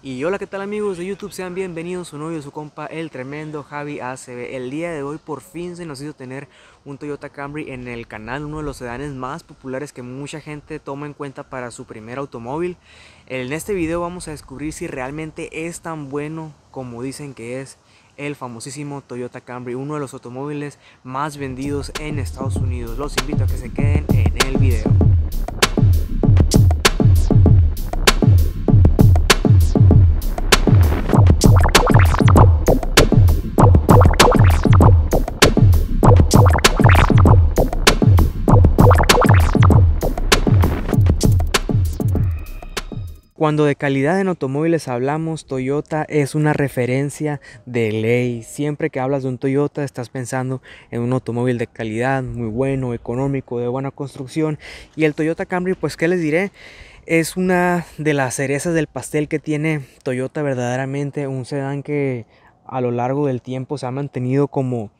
Y hola, ¿qué tal amigos de YouTube? Sean bienvenidos, su novio, su compa, el tremendo Javi ACB. El día de hoy por fin se nos hizo tener un Toyota Camry en el canal, uno de los sedanes más populares que mucha gente toma en cuenta para su primer automóvil. En este video vamos a descubrir si realmente es tan bueno como dicen que es el famosísimo Toyota Camry, uno de los automóviles más vendidos en Estados Unidos. Los invito a que se queden en el video. Cuando de calidad en automóviles hablamos, Toyota es una referencia de ley. Siempre que hablas de un Toyota estás pensando en un automóvil de calidad, muy bueno, económico, de buena construcción. Y el Toyota Camry, pues qué les diré, es una de las cerezas del pastel que tiene Toyota verdaderamente, un sedán que a lo largo del tiempo se ha mantenido como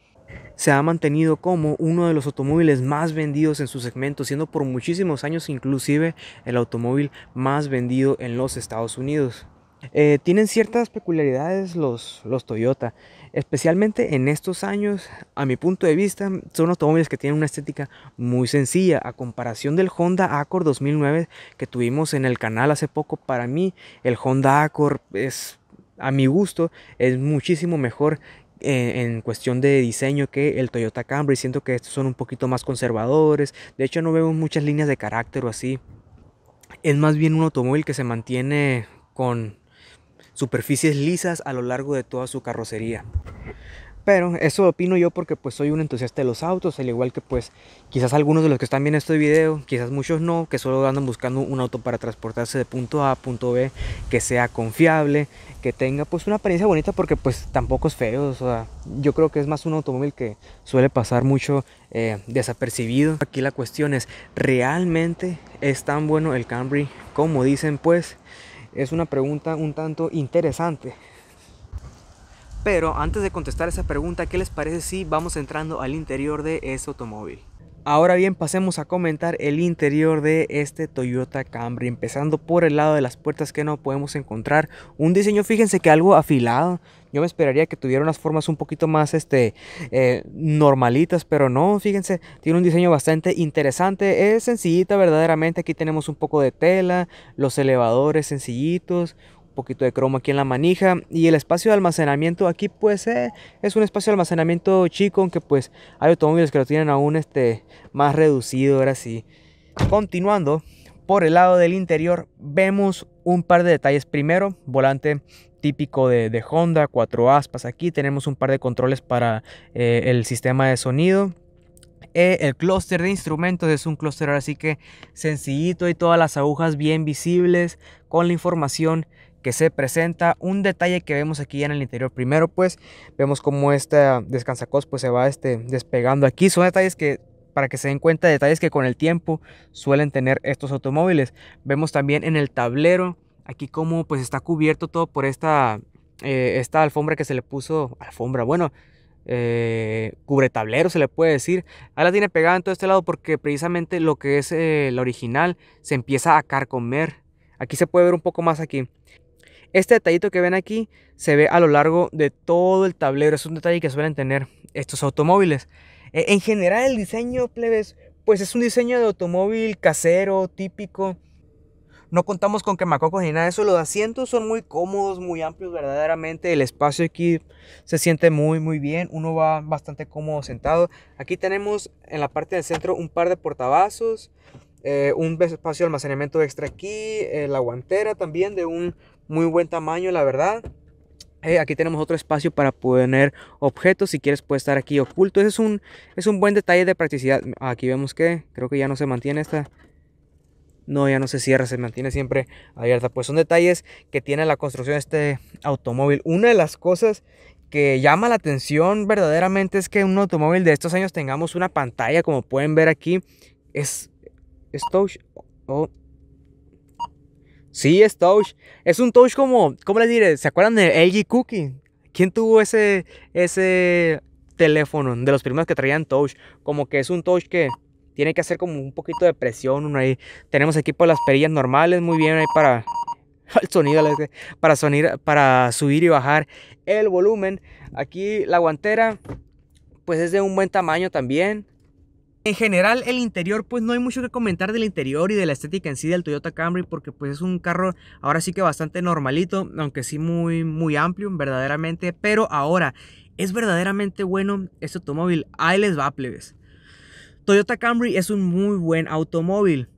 se ha mantenido como uno de los automóviles más vendidos en su segmento, siendo por muchísimos años inclusive el automóvil más vendido en los Estados Unidos. Eh, tienen ciertas peculiaridades los, los Toyota, especialmente en estos años, a mi punto de vista, son automóviles que tienen una estética muy sencilla, a comparación del Honda Accord 2009 que tuvimos en el canal hace poco, para mí el Honda Accord es a mi gusto es muchísimo mejor eh, en cuestión de diseño que el Toyota Camry. Siento que estos son un poquito más conservadores. De hecho, no vemos muchas líneas de carácter o así. Es más bien un automóvil que se mantiene con superficies lisas a lo largo de toda su carrocería. Pero eso opino yo porque pues soy un entusiasta de los autos, al igual que pues quizás algunos de los que están viendo este video, quizás muchos no, que solo andan buscando un auto para transportarse de punto A a punto B, que sea confiable, que tenga pues una apariencia bonita porque pues tampoco es feo, o sea, yo creo que es más un automóvil que suele pasar mucho eh, desapercibido. Aquí la cuestión es, ¿realmente es tan bueno el Camry como dicen? Pues es una pregunta un tanto interesante pero antes de contestar esa pregunta, ¿qué les parece si vamos entrando al interior de este automóvil? Ahora bien, pasemos a comentar el interior de este Toyota Camry, empezando por el lado de las puertas que no podemos encontrar. Un diseño, fíjense que algo afilado. Yo me esperaría que tuviera unas formas un poquito más este, eh, normalitas, pero no, fíjense, tiene un diseño bastante interesante. Es sencillita verdaderamente, aquí tenemos un poco de tela, los elevadores sencillitos, poquito de cromo aquí en la manija y el espacio de almacenamiento aquí pues eh, es un espacio de almacenamiento chico aunque pues hay automóviles que lo tienen aún este más reducido ahora sí continuando por el lado del interior vemos un par de detalles primero volante típico de, Honda cuatro aspas aquí tenemos un par de controles para eh, el sistema de sonido eh, el clúster de instrumentos es un clúster así que sencillito y todas las agujas bien visibles con la información se presenta. Un detalle que vemos aquí en el interior primero, pues vemos como esta descansacos pues se va este, despegando aquí. Son detalles que para que se den cuenta, detalles que con el tiempo suelen tener estos automóviles. Vemos también en el tablero, aquí como pues está cubierto todo por esta, eh, esta alfombra que se le puso, alfombra, bueno, eh, cubre tablero se le puede decir. Ahora la tiene pegada en todo este lado porque precisamente lo que es el eh, original se empieza a carcomer. Aquí se puede ver un poco más aquí. Este detallito que ven aquí se ve a lo largo de todo el tablero. Es un detalle que suelen tener estos automóviles. E, en general el diseño, plebes, pues es un diseño de automóvil casero, típico. No contamos con quemacocos ni nada de eso. Los asientos son muy cómodos, muy amplios, verdaderamente. El espacio aquí se siente muy, muy bien. Uno va bastante cómodo sentado. Aquí tenemos en la parte del centro un par de portavasos. Eh, un espacio de almacenamiento extra aquí, eh, la guantera también de un muy buen tamaño, la verdad. Eh, aquí tenemos otro espacio para poner objetos. Si quieres, puede estar aquí oculto. Ese es un, es un buen detalle de practicidad. Aquí vemos que creo que ya no se mantiene esta. No, ya no se cierra, se mantiene siempre abierta. Pues son detalles que tiene la construcción de este automóvil. Una de las cosas que llama la atención verdaderamente es que un automóvil de estos años tengamos una pantalla, como pueden ver aquí. Es, Sí, es touch. Es un touch como, ¿cómo les diré? ¿Se acuerdan de LG Cookie? ¿Quién tuvo ese, ese teléfono de los primeros que traían touch? Como que es un touch que tiene que hacer como un poquito de presión. Uno ahí. Tenemos aquí por las perillas normales, muy bien ahí para el sonido, para, sonir, para subir y bajar el volumen. Aquí la guantera, pues es de un buen tamaño también. En general, el interior, pues no hay mucho que comentar del interior y de la estética en sí del Toyota Camry, porque pues es un carro ahora sí que bastante normalito, aunque sí muy, muy amplio, verdaderamente. Pero ahora, es verdaderamente bueno este automóvil. Ahí les va, plebes. Toyota Camry es un muy buen automóvil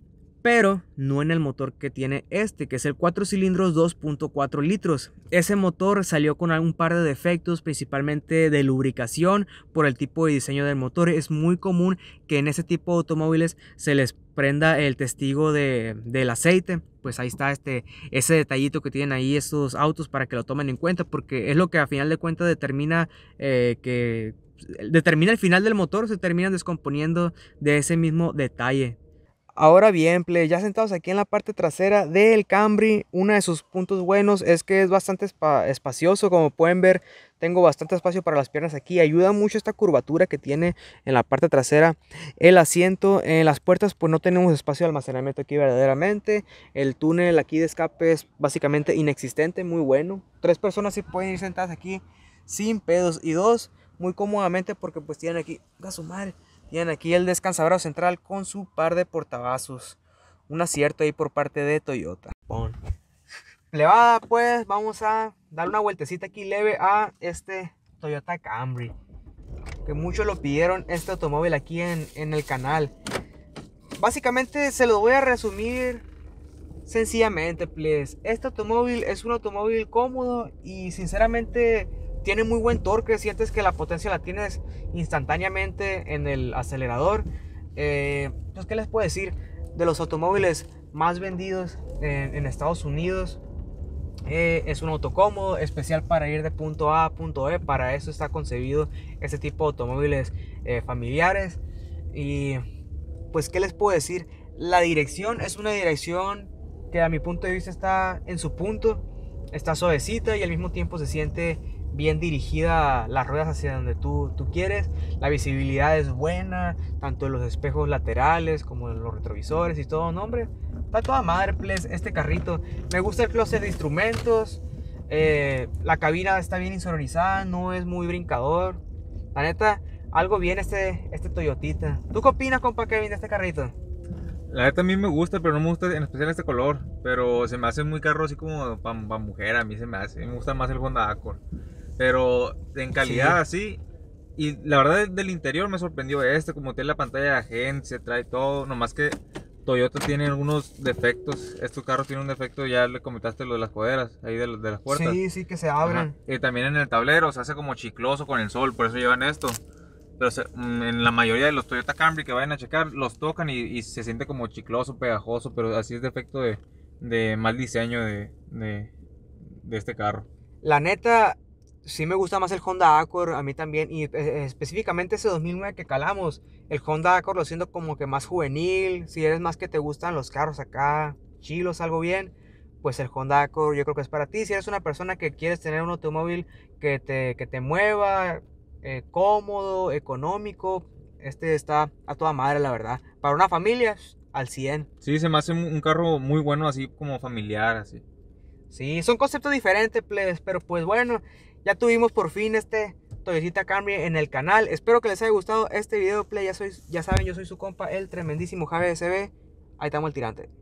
pero no en el motor que tiene este, que es el 4 cilindros 2.4 litros. Ese motor salió con algún par de defectos, principalmente de lubricación por el tipo de diseño del motor. Es muy común que en ese tipo de automóviles se les prenda el testigo de, del aceite. Pues ahí está este, ese detallito que tienen ahí estos autos para que lo tomen en cuenta, porque es lo que a final de cuentas determina eh, que determina el final del motor, se terminan descomponiendo de ese mismo detalle. Ahora bien, play, ya sentados aquí en la parte trasera del Camry, uno de sus puntos buenos es que es bastante espacioso, como pueden ver, tengo bastante espacio para las piernas aquí, ayuda mucho esta curvatura que tiene en la parte trasera el asiento, en eh, las puertas pues no tenemos espacio de almacenamiento aquí verdaderamente, el túnel aquí de escape es básicamente inexistente, muy bueno, tres personas sí pueden ir sentadas aquí sin pedos y dos, muy cómodamente porque pues tienen aquí, a y aquí el descansabrado central con su par de portavasos. Un acierto ahí por parte de Toyota. le va pues vamos a dar una vueltecita aquí leve a este Toyota Camry. Que muchos lo pidieron este automóvil aquí en, en el canal. Básicamente se lo voy a resumir sencillamente, please. Este automóvil es un automóvil cómodo y sinceramente tiene muy buen torque, sientes que la potencia la tienes instantáneamente en el acelerador. Eh, pues, ¿qué les puedo decir? De los automóviles más vendidos en, Estados Unidos. Eh, es un auto cómodo, especial para ir de punto A a punto B. Para eso está concebido este tipo de automóviles eh, familiares. Y pues, ¿qué les puedo decir? La dirección es una dirección que a mi punto de vista está en su punto. Está suavecita y al mismo tiempo se siente bien dirigida las ruedas hacia donde tú, tú quieres. La visibilidad es buena, tanto en los espejos laterales como en los retrovisores y todo. No, hombre, está toda madre, pues, este carrito. Me gusta el closet de instrumentos. Eh, la cabina está bien insonorizada, no es muy brincador. La neta, algo bien este, este Toyotita. ¿Tú qué opinas, compa Kevin, de este carrito? La neta a mí me gusta, pero no me gusta en especial este color. Pero se me hace muy carro así como para mujer, a mí se me hace. Me gusta más el Honda Accord. Pero en calidad sí. así. Y la verdad del interior me sorprendió este, como tiene la pantalla de agencia, trae todo, nomás que Toyota tiene algunos defectos. Estos carros tienen un defecto, ya le comentaste lo de las coderas, ahí de, las puertas. Sí, sí, que se abren. Y también en el tablero, se hace como chicloso con el sol, por eso llevan esto. Pero mm, en la mayoría de los Toyota Camry que vayan a checar, los tocan y, se siente como chicloso, pegajoso, pero así es defecto de, de mal diseño de, de, de este carro. La neta, sí me gusta más el Honda Accord, a mí también, y específicamente ese 2009 que calamos, el Honda Accord lo siento como que más juvenil, si eres más que te gustan los carros acá, chilos, algo bien, pues el Honda Accord yo creo que es para ti, si eres una persona que quieres tener un automóvil que te, te mueva, eh, cómodo, económico, este está a toda madre la verdad, para una familia al 100. Sí, se me hace un carro muy bueno así como familiar, así. Sí, son conceptos diferentes, pues, pero pues bueno, ya tuvimos por fin este Toyota Camry en el canal. Espero que les haya gustado este video play. Ya, ya saben, yo soy su compa, el tremendísimo JBSB. Ahí estamos el tirante.